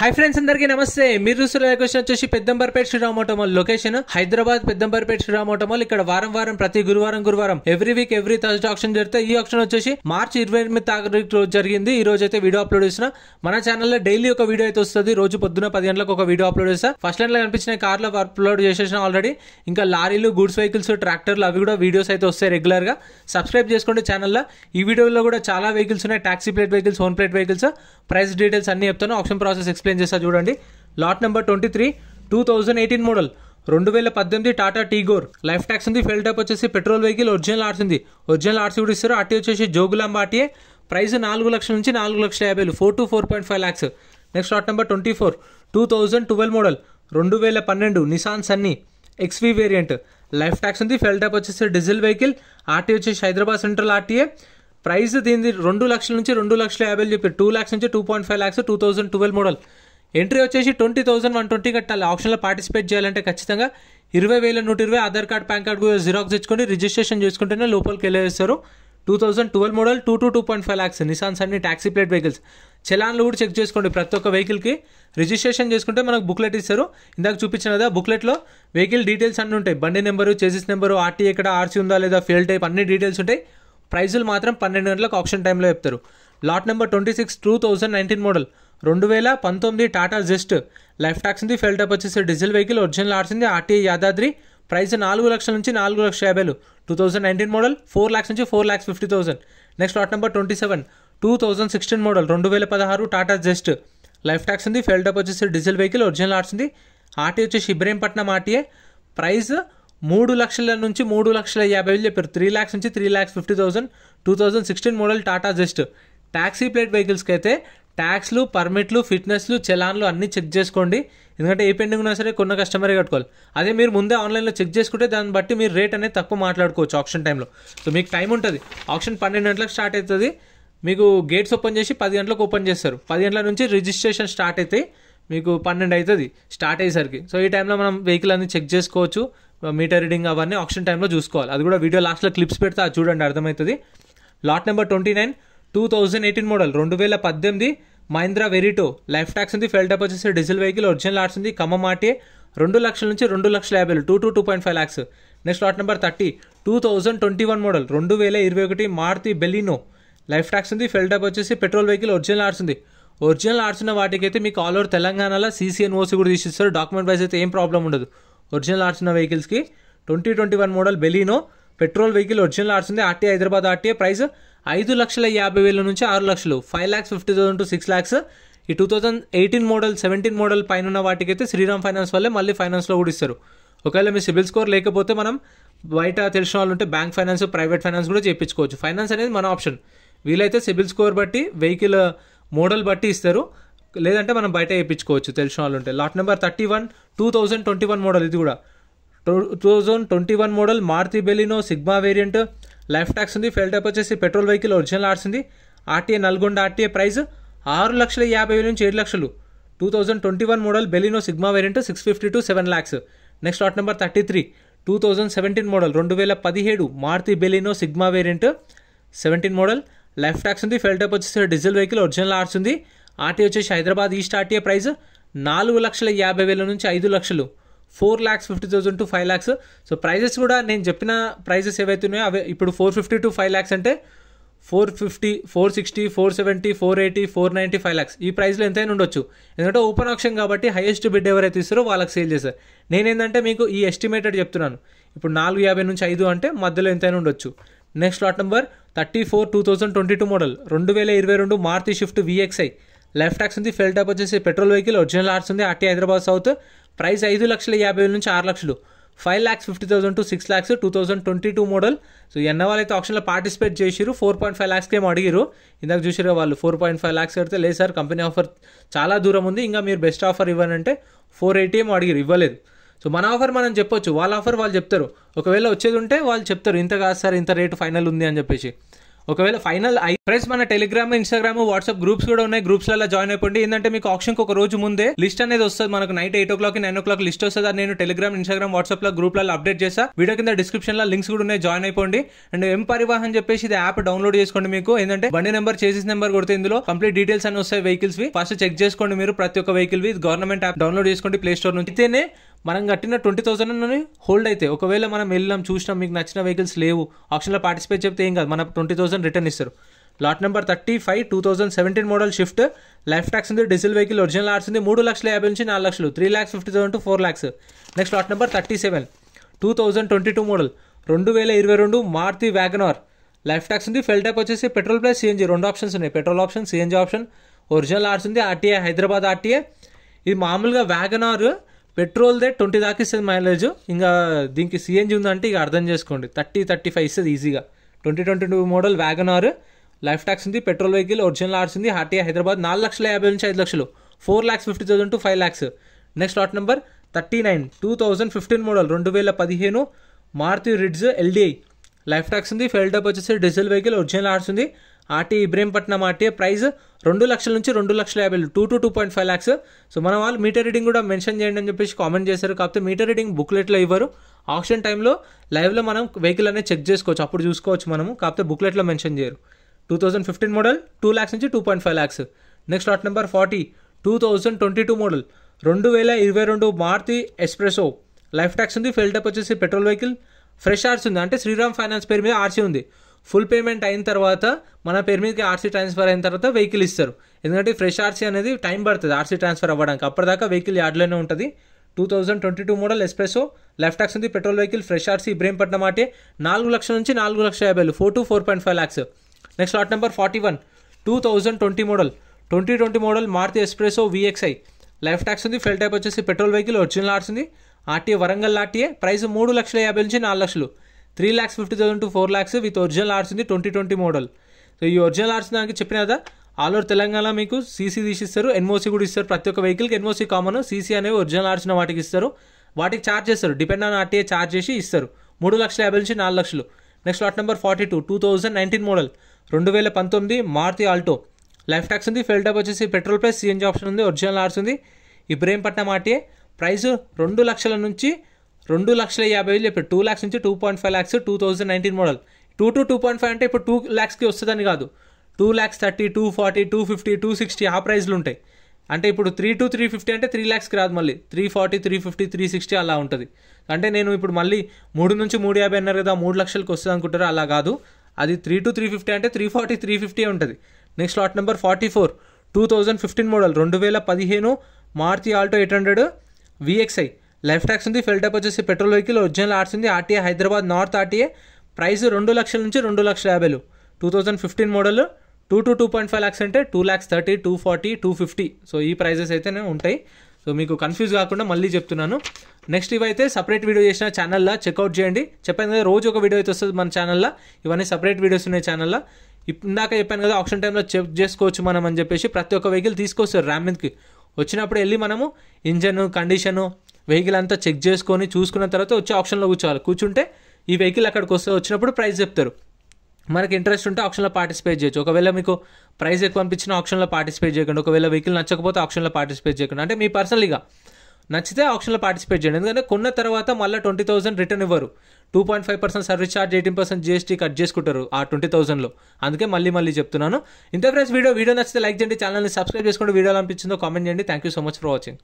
hi friends అందరికీ నమస్తే మీరు చూస్తున్న క్వశ్చన్ వచ్చేసి పెద్దంబర్పేట శ్రీరామోటోమాల్ లొకేషన్ హైదరాబాద్ పెద్దంబర్పేట శ్రీరామోటోమాల్ ఇక్కడ వారం వారం ప్రతి గురువారం గురువారం every week every Thursday option జరిగితే ఈ ఆప్షన్ వచ్చేసి మార్చి ఇరవై ఎనిమిది తారీఖు రోజు జరిగింది ఈ రోజు అయితే వీడియో అప్లోడ్ చేసిన మన ఛానల్లో డైలీ ఒక వీడియో అయితే వస్తుంది రోజు పొద్దున పది గంటలకు ఒక వీడియో అప్లోడ్ చేస్తా ఫస్ట్ లో కనిపించిన కార్లో అప్లోడ్ చేసేసిన ఆల్రెడీ ఇంకా లారీలు గూడ్స్ వెహికల్స్ ట్రాక్టర్లు అవి కూడా వీడియోస్ అయితే వస్తాయి రెగ్యులర్గా సబ్స్క్రైబ్ చేసుకోండి ఛానల్లో ఈ వీడియోలో కూడా చాలా వెహికల్స్ ఉన్నాయి taxi plate vehicles home plate vehicles price details అన్ని చెప్తాను ఆప్షన్ ప్రాసెస్ ఎక్స్ప్లెయిన్ ఎక్స్ప్లెయిన్ చేస్తా చూడండి lot number twenty three two thousand eighteen model రెండు వేల పద్దెనిమిది టాటా టీగోర్ లైఫ్ ట్యాక్స్ ఉంది ఫెల్ టైప్ వచ్చేసి పెట్రోల్ వెహికల్ ఒరిజినల్ ఆర్ట్స్ ఉంది ఒరిజినల్ ఆర్ట్స్ కూడా ఇస్తారు ఆర్టీ వచ్చేసి జోగులాంబ ఆర్టీఏ ప్రైస్ నాలుగు లక్షల నుంచి నాలుగు లక్షల యాభై four to four point five lakhs next lot number twenty four two thousand twelve model రెండు వేల పన్నెండు Nissan Sunny XV variant life tax ఉంది ఫెల్ టైప్ వచ్చేసి డీజిల్ వెహికల్ ఆర్టీ వచ్చేసి హైదరాబాద్ సెంట్రల్ ఆర్టీఏ ప్రైస్ దీనిది రెండు లక్షల నుంచి రెండు లక్షల యాభై చెప్పి టూ ల్యాక్స్ నుంచి two point five lakhs two thousand twelve model entry వచ్చేసి ట్వంటీ థౌసండ్ వన్ ట్వంటీ కట్టాలి ఆప్షన్లో పార్టిసిపేట్ చేయాలంటే ఖచ్చితంగా ఇరవై వేల నూట ఇరవై Aadhaar card pan card xerox తెచ్చుకొని రిజిస్ట్రేషన్ చేసుకుంటేనే లోపలికి వెళ్ళేస్తారు two thousand twelve model two two two point five lakhs Nissans అన్ని ట్యాక్సీ ప్లేట్ వెహికల్స్ చలాన్లు కూడా చెక్ చేసుకోండి ప్రతి ఒక్క వెహికల్కి రిజిస్ట్రేషన్ చేసుకుంటే మనకు బుక్లెట్ ఇస్తారు ఇందాక చూపించిన కదా బుక్లెట్లో వెహికల్ డీటెయిల్స్ అన్నీ ఉంటాయి బండి నెంబరు చేసిస్ నెంబరు ఆర్టీ ఎక్కడ ఆర్సీ ఉందా లేదా ఫెయిల్ టైప్ అన్ని డీటెయిల్స్ ఉంటాయి ప్రైజులు మాత్రం పన్నెండు గంటలకు ఆప్షన్ టైంలో చెప్తారు lot number twenty six two thousand nineteen model రెండు వేల పంతొమ్మిది టాటా జెస్ట్ లైఫ్ ట్యాక్స్ది ఉంది టైప్ వచ్చేసి డీజిల్ వెహికల్ ఒరిజినల్ ఆడిచింది ఆర్టీఐ యాదాద్రి ప్రైస్ నాలుగు లక్షల నుంచి నాలుగు లక్షల యాభైలు two thousand nineteen model four lakhs నుంచి four lakhs fifty thousand next lot number twenty seven two thousand sixteen model రెండు వేల పదహారు టాటా జెస్ట్ లైఫ్ ట్యాక్స్ ఉంది ఫెల్టప్ వచ్చేసి డీజిల్ వెహికల్ ఒరిజినల్ ఆడిచింది ఆర్టీఐ ఆర్టీ వచ్చేసి ఇబ్రహీంపట్నం ఆర్టీఏ ప్రైస్ మూడు లక్షల నుంచి మూడు లక్షల యాభై వేలు చెప్పారు త్రీ ల్యాక్స్ నుంచి three lakhs fifty thousand two thousand sixteen model Tata Zest taxi plate వెహికల్స్కి అయితే ట్యాక్స్లు పర్మిట్లు ఫిట్నెస్లు చలాన్లు అన్నీ చెక్ చేసుకోండి ఎందుకంటే ఏ పెండింగ్ ఉన్నా సరే కొన్న కస్టమరే కట్టుకోవాలి అదే మీరు ముందే ఆన్లైన్లో చెక్ చేసుకుంటే దాన్ని బట్టి మీరు రేట్ అనేది తక్కువ మాట్లాడుకోవచ్చు ఆప్షన్ టైంలో సో మీకు టైం ఉంటుంది ఆప్షన్ పన్నెండు గంటలకు స్టార్ట్ అవుతుంది మీకు గేట్స్ ఓపెన్ చేసి పది గంటలకు ఓపెన్ చేస్తారు పది గంటల నుంచి రిజిస్ట్రేషన్ స్టార్ట్ అవుతాయి మీకు పన్నెండు అవుతుంది స్టార్ట్ అయ్యేసరికి సో ఈ టైంలో మనం వెహికల్ అన్ని చెక్ చేసుకోవచ్చు మీటర్ రీడింగ్ అవన్నీ ఆప్షన్ టైంలో చూసుకోవాలి అది కూడా వీడియో లాస్ట్లో క్లిప్స్ పెడితే అది చూడండి అర్థమవుతుంది lot number twenty nine two thousand eighteen model రెండు వేల పద్దెనిమిది మహీంద్రా వెరీటో లైఫ్ ట్యాక్స్ ఉంది ఫెల్ టాప్ వచ్చేసి డీజిల్ వెహికల్ ఒరిజినల్ ఆర్ట్స్ ఉంది ఖమ్మం ఆటే రెండు లక్షల నుంచి రెండు లక్షల యాభై two two two point five lakhs next lot number thirty two thousand twenty one model రెండు వేల ఇరవై ఒకటి మారుతి బెలినో లైఫ్ ట్యాక్స్ ఉంది ఫెల్ టాప్ వచ్చేసి పెట్రోల్ వెహికల్ ఒరిజినల్ ఆర్ట్స్ ఉంది ఒరిజినల్ ఆర్ట్స్ ఉన్న వాటికైతే మీకు ఆల్ ఓవర్ తెలంగాణలో సీసీఎన్ఓసి కూడా తీసిస్తారు డాక్యుమెంట్ వైజ్ అయితే ఏం ప్రాబ్లం ఉండదు ఒరిజినల్ ఆర్ట్స్ ఉన్న వెహికల్స్కి twenty twenty one model Baleno petrol vehicle original ఆర్ట్స్ ఉంది ఆర్టీఏ హైదరాబాద్ ఆర్టీఏ ప్రైస్ ఐదు లక్షల యాభై వేల నుంచి ఆరు లక్షలు five lakhs fifty thousand to six lakhs ఈ two thousand eighteen model seventeen model పైన ఉన్న వాటికైతే శ్రీరామ్ ఫైనాన్స్ వల్లే మళ్ళీ ఫైనాన్స్లో కూడా ఇస్తారు ఒకవేళ మీ సిబిల్ స్కోర్ లేకపోతే మనం బయట తెలిసిన వాళ్ళు ఉంటే బ్యాంక్ ఫైనాన్స్ ప్రైవేట్ ఫైనాన్స్ కూడా చేయించుకోవచ్చు ఫైనాన్స్ అనేది మన ఆప్షన్ వీలైతే సిబిల్ స్కోర్ బట్టి వెహికల్ మోడల్ బట్టి ఇస్తారు లేదంటే మనం బయట వేయించుకోవచ్చు తెలిసిన వాళ్ళు ఉంటే lot number thirty one two thousand twenty one model ఇది కూడా two thousand twenty one model Maruti Baleno Sigma variant life tax ఉంది ఫెయిల్ టైప్ వచ్చేసి పెట్రోల్ వెహికల్ ఒరిజినల్ ఆడుతుంది ఆర్టీఏ నల్గొండ ఆర్టీఏ ప్రైస్ ఆరు లక్షల యాభై వేల నుంచి ఏడు లక్షలు two thousand twenty one model Baleno Sigma variant six fifty to seven lakhs next lot number thirty three two thousand seventeen model రెండు వేల పదిహేడు Maruti Baleno Sigma variant seventeen model life tax ఉంది ఫెయిల్ టైప్ వచ్చేసి డీజిల్ వెహికల్ ఒరిజినల్ ఆర్ట్స్ ఉంది RT వచ్చేసి Hyderabad east RTA price నాలుగు లక్షల యాభై వేల నుంచి ఐదు లక్షలు four lakhs fifty thousand to five lakhs so prices కూడా నేను చెప్పిన ప్రైజెస్ ఏవైతే ఉన్నాయో అవి ఇప్పుడు four fifty to five lakhs అంటే four fifty four sixty four seventy four eighty four ninety five lakhs ఈ ప్రైస్లో ఎంతైనా ఉండొచ్చు ఎందుకంటే ఓపెన్ ఆప్షన్ కాబట్టి హైయెస్ట్ బిడ్ ఎవరైతే ఇస్తారో వాళ్ళకి సేల్ చేస్తారు ఏంటంటే మీకు ఈ ఎస్టిమేటెడ్ చెప్తున్నాను ఇప్పుడు నాలుగు యాభై నుంచి ఐదు అంటే మధ్యలో ఎంతైనా ఉండొచ్చు next lot number thirty four two thousand twenty two model రెండు వేల ఇరవై రెండు Maruti Swift VXI life tax ఉంది ఫెల్ ట్యాప్ వచ్చేసి పెట్రోల్ వెహికల్ ఒరిజినల్ ఆర్ట్స్ ఉంది అట్టి హైదరాబాద్ సౌత్ ప్రైస్ ఐదు లక్షల యాభై వేల నుంచి ఆరు లక్షలు five lakhs fifty thousand to six lakhs two thousand twenty two model so ఎన్న వాళ్ళైతే ఆప్షన్లో పార్టిసిపేట్ చేసిరు ఫోర్ పాయింట్ ఫైవ్ ల్యాక్స్కి ఏమో అడిగిరు ఇందాక చూసారు వాళ్ళు ఫోర్ పాయింట్ ఫైవ్ ల్యాక్స్ కడితే లేదు సార్ కంపెనీ ఆఫర్ చాలా దూరం ఉంది ఇంకా మీరు బెస్ట్ ఆఫర్ ఇవ్వనంటే ఫోర్ ఎయిటీ ఏమో అడిగిరు ఇవ్వలేదు సో మన ఆఫర్ మనం చెప్పొచ్చు వాళ్ళ ఆఫర్ వాళ్ళు చెప్తారు ఒకవేళ వచ్చేది ఉంటే వాళ్ళు చెప్తారు ఇంత కాదు సార్ ఇంత రేటు ఫైనల్ ఉంది అని చెప్పేసి ఒకవేళ ఫైనల్ ఐ ఫ్రెండ్స్ మన టెలిగ్రామ్ ఇన్స్టాగ్రామ్ వాట్సాప్ గ్రూప్స్ కూడా ఉన్నాయి గ్రూప్స్ అలా జాయిన్ అయిపోండి ఏంటంటే మీకు ఆప్షన్ ఒక రోజు ముందే లిస్ట్ అనేది వస్తుంది మనకు night eight o'clock nine o'clock list వస్తుంది నేను టెలిగ్రామ్ ఇన్స్టాగ్రామ్ వాట్సాప్ లో గ్రూప్లలో అప్డేట్ చేసా వీడియో కింద డిస్క్రిప్షన్ లో లింక్స్ కూడా ఉన్నాయి జాయిన్ అయిపోండి అండ్ ఎం పరివాహన్ చెప్పేసి ఇది యాప్ డౌన్లోడ్ చేసుకోండి మీకు ఏంటంటే బండి నెంబర్ చేసిన నెంబర్ కొడితే ఇందులో కంప్లీట్ డీటెయిల్స్ అని వస్తాయి వెహికల్స్ వి ఫస్ట్ చెక్ చేసుకోండి మీరు ప్రతి ఒక్క వెహికల్ వి గవర్నమెంట్ యాప్ డౌన్లోడ్ చేసుకోండి ప్లే స్టోర్ నుంచి అయితేనే మనం కట్టిన ట్వంటీ థౌసండ్ని హోల్డ్ అయితే ఒకవేళ మనం వెళ్ళాం చూసినాం మీకు నచ్చిన వెహికల్స్ లేవు ఆప్షన్లో పార్టిసిపేట్ చెప్తే ఏం కాదు మన ట్వంటీ థౌసండ్ రిటర్న్ ఇస్తారు lot number thirty five two thousand seventeen model Swift life tax ఉంది డీజిల్ వెహికల్ ఒరిజినల్ ఆర్ట్స్ ఉంది మూడు లక్షల యాభై నుంచి నాలుగు లక్షలు three lakhs fifty thousand to four lakhs next lot number thirty seven two thousand twenty two model రెండు వేల ఇరవై రెండు మార్తి వ్యాగనార్ లైఫ్ ట్యాక్స్ ఉంది ఫెల్ ట్యాక్ వచ్చేసి పెట్రోల్ ప్లస్ సిఎన్జీ రెండు ఆప్షన్స్ ఉన్నాయి petrol option CNG option original ఆర్ట్స్ ఉంది ఆర్టీఏ హైదరాబాద్ ఆర్టీఏ ఇది మామూలుగా వ్యాగనార్ పెట్రోల్దే ట్వంటీ దాకా ఇస్తుంది మైలేజ్ ఇంకా దీనికి సిఎన్జి ఉందంటే ఇక అర్థం చేసుకోండి థర్టీ థర్టీ ఫైవ్ ఇస్తుంది ఈజీగా twenty twenty two model wagon R life tax ఉంది పెట్రోల్ వెహికల్ ఒరిజినల్ ఆర్స్ ఉంది హార్టీ హైదరాబాద్ నాలుగు లక్షల యాభై నుంచి ఐదు లక్షలు four lakhs fifty thousand to five lakhs next lot number thirty nine two thousand fifteen model రెండు వేల పదిహేను Maruti Ritz LDI life tax ఉంది ఫెయిల్ డబ్ వచ్చేసి డీజిల్ వెహికల్ ఒరిజినల్ ఆర్స్ ఉంది ఆర్టీ ఇబ్రహీంపట్నం ఆర్టీఏ ప్రైస్ రెండు లక్షల నుంచి రెండు లక్షల యాభై two to two point five lakhs so మన వాళ్ళు మీటర్ రీడింగ్ కూడా మెన్షన్ చేయండి అని చెప్పేసి కామెంట్ చేశారు కాకపోతే మీటర్ రీడింగ్ బుక్లెట్లో ఇవ్వరు ఆప్షన్ టైంలో లైవ్లో మనం వెహికల్ అనేది చెక్ చేసుకోవచ్చు అప్పుడు చూసుకోవచ్చు మనము కాకపోతే బుక్లెట్లో మెన్షన్ చేయరు two thousand fifteen model two lakhs నుంచి two point five lakhs next lot number forty two thousand twenty two model రెండు వేల ఇరవై రెండు మార్తి ఎస్ప్రెసో లైఫ్ ట్యాక్స్ ఉంది ఫెల్టప్ వచ్చేసి పెట్రోల్ వెహికల్ ఫ్రెష్ ఆర్సీ ఉంది అంటే శ్రీరామ్ ఫైనాన్స్ పేరు మీద ఆర్సీ ఉంది ఫుల్ పేమెంట్ అయిన తర్వాత మన పేరు మీదకి ఆర్సీ ట్రాన్స్ఫర్ అయిన తర్వాత వెహికల్ ఇస్తారు ఎందుకంటే ఫ్రెష్ ఆర్సీ అనేది టైం పడుతుంది ఆర్సీ ట్రాన్స్ఫర్ అవ్వడానికి అప్పటిదాకా వెహికల్ యార్డ్లోనే ఉంటుంది two thousand twenty two model S-Presso life tax ఉంది petrol vehicle fresh RC Ibrahimpatnam అంటే నాలుగు లక్షల నుంచి నాలుగు లక్షల యాభై four to four point five lakhs next lot number forty one two thousand twenty model twenty twenty model Maruti S-Presso VXI life tax ఉంది fuel type వచ్చేసి పెట్రోల్ వెహికల్ ఒరిజినల్ ఆర్ట్స్ ఉంది ఆర్టీఏ వరంగల్ ఆర్టీఏ ప్రైస్ మూడు లక్షల యాభై నుంచి నాలుగు లక్షలు three lakhs fifty thousand to four lakhs with original ఆర్ట్స్ ఉంది ట్వంటీ ట్వంటీ మోడల్ సో ఈ ఒరిజినల్ ఆర్ట్స్ దానికి చెప్పిన కదా ఆల్ ఓవర్ తెలంగాణ మీకు సీసీ తీసిస్తారు ఎన్ఓసీ కూడా ఇస్తారు ప్రతి ఒక్క వెహికల్కి ఎన్ఓసీ కామన్ సీసీ అనేవి ఒరిజినల్ ఆర్చిన వాటికి ఇస్తారు వాటికి ఛార్జ్ చేస్తారు డిపెండ్ ఆన్ ఆర్టీఏ ఛార్జ్ చేసి ఇస్తారు మూడు లక్షల యాభై నుంచి నాలుగు లక్షలు next lot number forty two two thousand nineteen model రెండు వేల పంతొమ్మిది మారుతి ఆల్టో లైఫ్ ట్యాక్స్ ఉంది ఫెల్ టాప్ వచ్చేసి పెట్రోల్ ప్లస్ సీఎన్జీ ఆప్షన్ ఉంది ఒరిజినల్ ఆర్ట్స్ ఉంది ఇబ్రహీంపట్నం ఆర్టీఏ ప్రైస్ రెండు లక్షల నుంచి రెండు లక్షల యాభై వేలు చెప్పాడు టూ ల్యాక్స్ నుంచి two point five lakhs two thousand nineteen model two to two point five అంటే ఇప్పుడు టూ ల్యాక్స్కి వస్తుందని కాదు two lakhs thirty two forty two fifty two sixty ఆ ప్రైజ్లు ఉంటాయి అంటే ఇప్పుడు త్రీ టు త్రీ ఫిఫ్టీ అంటే త్రీ ల్యాక్స్కి రాదు మళ్ళీ three forty three fifty three sixty అలా ఉంటుంది అంటే నేను ఇప్పుడు మళ్ళీ మూడు నుంచి మూడు యాభై అన్నారు కదా మూడు లక్షలకు వస్తుంది అనుకుంటారా అలా కాదు అది త్రీ టు త్రీ ఫిఫ్టీ అంటే త్రీ ఫార్టీ త్రీ ఫిఫ్టీ ఉంటుంది next lot number forty four two thousand fifteen model రెండు వేల పదిహేను Maruti Alto eight hundred VXI life tax ఉంది ఫిల్టప్ వచ్చేసి పెట్రోల్ వెహికల్ ఒరిజినల్ ఆర్ట్స్ ఉంది RTA Hyderabad north RTA price రెండు లక్షల నుంచి రెండు లక్షల యాభైలు two thousand fifteen model two to two point five lakhs అంటే two lakhs thirty two forty two fifty so ఈ ప్రైజెస్ అయితేనే ఉంటాయి సో మీకు కన్ఫ్యూజ్ కాకుండా మళ్ళీ చెప్తున్నాను నెక్స్ట్ ఇవైతే సపరేట్ వీడియో చేసిన ఛానల్లో చెక్అవుట్ చేయండి చెప్పాను కదా రోజు ఒక వీడియో అయితే వస్తుంది మన ఛానల్లో ఇవన్నీ సపరేట్ వీడియోస్ ఉన్నాయి ఛానల్లో ఇందాక చెప్పాను కదా ఆప్షన్ టైంలో చెక్ చేసుకోవచ్చు మనం అని చెప్పేసి ప్రతి ఒక్క వెహికల్ తీసుకొస్తారు ర్యామ్ మీదకి వచ్చినప్పుడు వెళ్ళి మనము ఇంజన్ కండిషను వెహికల్ అంతా చెక్ చేసుకొని చూసుకున్న తర్వాత వచ్చే ఆప్షన్లో కూర్చోవాలి కూర్చుంటే ఈ వెహికల్ అక్కడికి వస్తే వచ్చినప్పుడు ప్రైస్ చెప్తారు మనకి ఇంట్రెస్ట్ ఉంటే ఆప్షన్లో పార్టిసిపేట్ చేయొచ్చు ఒకవేళ మీకు ప్రైస్ ఎక్కువ అనిపించిన ఆప్షన్లో పార్టిసిపేట్ చేయకండి ఒకవేళ వెహికల్ నచ్చకపోతే ఆప్షన్లో పార్టిసిపేట్ చేయకండి అంటే మీ పర్సనల్గా నచ్చితే ఆప్షన్లో పార్టిసిపేట్ చేయండి ఎందుకంటే కొన్న తర్వాత మళ్ళీ ట్వంటీ థౌసండ్ రిటర్న్ ఇవ్వరు two point five percent service charge eighteen percent GST cut చేసుకుంటారు ఆ ట్వంటీ థౌసండ్లో అందుకే మళ్ళీ మళ్ళీ చెప్తున్నాను ఇంత ఫ్రెండ్స్ వీడియో వీడియో నచ్చితే లైక్ చేయండి ఛానల్ని సబ్స్క్రైబ్ చేసుకోండి వీడియోలో అనిపించిందో కామెంట్ చేయండి thank you so much for watching